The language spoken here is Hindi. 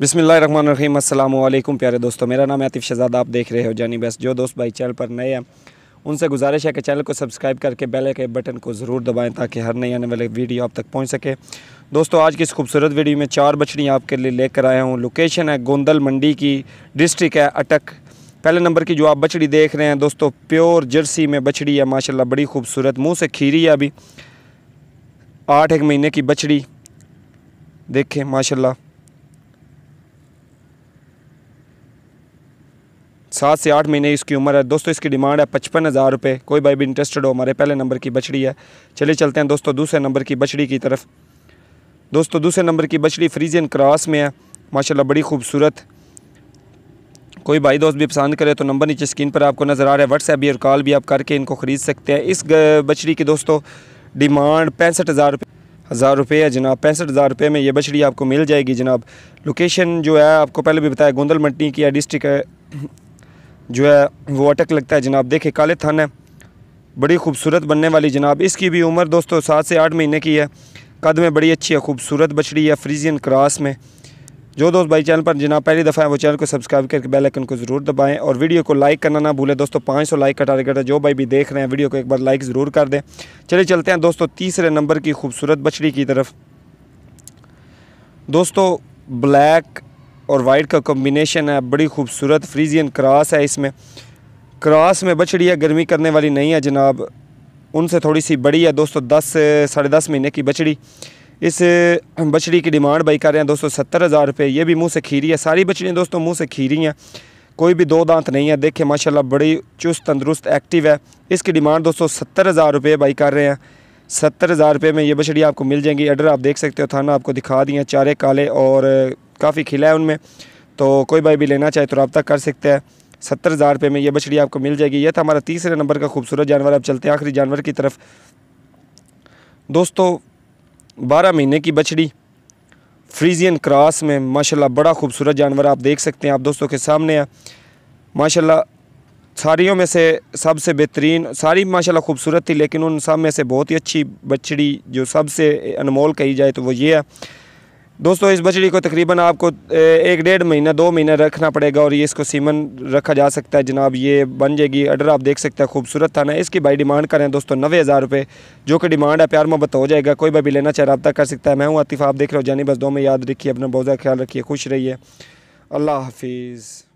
बिसमीम अल्लाम प्यारे दोस्तों मेरा नाम आतिफ शहजाद आप देख रहे हो जानी बस जो दोस्त भाई चैनल पर नए हैं उनसे गुजारिश है कि चैनल को सब्सक्राइब करके बेल के बटन को ज़रूर दबाएं ताकि हर नई आने वाली वीडियो आप तक पहुंच सके दोस्तों आज की इस खूबसूरत वीडियो में चार बछड़ियाँ आपके लिए लेकर आया हूँ लोकेशन है गोंदल मंडी की डिस्ट्रिक है अटक पहले नंबर की जो आप बछड़ी देख रहे हैं दोस्तों प्योर जर्सी में बछड़ी है माशा बड़ी खूबसूरत मुँह से खीरी है अभी आठ एक महीने की बछड़ी देखें माशाला सात से आठ महीने इसकी उम्र है दोस्तों इसकी डिमांड है पचपन हज़ार रुपये कोई भाई भी इंटरेस्टेड हो हमारे पहले नंबर की बछड़ी है चले चलते हैं दोस्तों दूसरे नंबर की बछड़ी की तरफ दोस्तों दूसरे नंबर की बछड़ी फ्रीजियन क्रॉस में है माशाल्लाह बड़ी खूबसूरत कोई भाई दोस्त भी पसंद करे तो नंबर नीचे स्क्रीन पर आपको नज़र आ रहा है व्हाट्सएप भी और कॉल भी आप करके इनको ख़रीद सकते हैं इस बछड़ी की दोस्तों डिमांड पैंसठ हज़ार रुपये हज़ार रुपये है जनाब पैंसठ हज़ार रुपये में ये बछड़ी आपको मिल जाएगी जनाब लोकेशन जो है आपको पहले भी बताया गोंदल मंडी की है डिस्ट्रिक्ट जो है वो अटक लगता है जनाब देखे काले थाना बड़ी खूबसूरत बनने वाली जनाब इसकी भी उम्र दोस्तों सात से आठ महीने की है कद में बड़ी अच्छी है खूबसूरत बछड़ी है फ्रीजियन क्रॉस में जो दोस्त भाई चैनल पर जनाब पहली दफ़ा है वो चैनल को सब्सक्राइब करके बेल आइकन को ज़रूर दबाएं और वीडियो को लाइक करना ना भूलें दोस्तों 500 लाइक का टारगेट है जो भाई भी देख रहे हैं वीडियो को एक बार लाइक ज़रूर कर दें चले चलते हैं दोस्तों तीसरे नंबर की खूबसूरत बछड़ी की तरफ दोस्तों ब्लैक और वाइट का कॉम्बिनेशन है बड़ी खूबसूरत फ्रीजियन क्रास है इसमें क्रास में बछड़ी है गर्मी करने वाली नहीं है जनाब उनसे थोड़ी सी बड़ी है दोस्तों दस साढ़े दस महीने की बछड़ी इस बछड़ी की डिमांड भाई कर रहे हैं सौ सत्तर हज़ार रुपये ये भी मुँह से खीरी है सारी बछड़ियाँ दोस्तों मुँह से खीरी हैं कोई भी दो दांत नहीं है देखे माशाल्लाह बड़ी चुस्त तंदरुस्त एक्टिव है इसकी डिमांड सौ सत्तर हज़ार रुपये भाई कर रहे हैं सत्तर हज़ार रुपये में ये बछड़ी आपको मिल जाएंगी एडर आप देख सकते हो थाना आपको दिखा दिए चारे काले और काफ़ी खिला है उनमें तो कोई भाई भी लेना चाहे तो रबता कर सकते हैं सत्तर हज़ार रुपये में ये बछड़ी आपको मिल जाएगी यह था हमारा तीसरे नंबर का खूबसूरत जानवर अब चलते हैं आखिरी जानवर की तरफ दोस्तों बारह महीने की बछड़ी फ्रीजियन क्रॉस में माशाल्लाह बड़ा खूबसूरत जानवर आप देख सकते हैं आप दोस्तों के सामने है माशाल्लाह सारियों में से सबसे बेहतरीन सारी माशाल्लाह खूबसूरत थी लेकिन उन सब में से बहुत ही अच्छी बछड़ी जो सबसे अनमोल कही जाए तो वो ये है दोस्तों इस बछड़ी को तकरीबन आपको एक डेढ़ महीना दो महीना रखना पड़ेगा और ये इसको सीमन रखा जा सकता है जनाब ये बन जाएगी अडर आप देख सकते हैं खूबसूरत था ना इसकी भाई डिमांड करें दोस्तों नवे हज़ार रुपये जो कि डिमांड है प्यार मोहब्बत हो जाएगा कोई भाई भी लेना चाहे रब्ता कर सकता है मैं हूँ आतिफ़ आप देख रहे हो जानी बस दो में याद रखिए अपना बहुत ख्याल रखिए खुश रहिए अल्लाह हाफिज़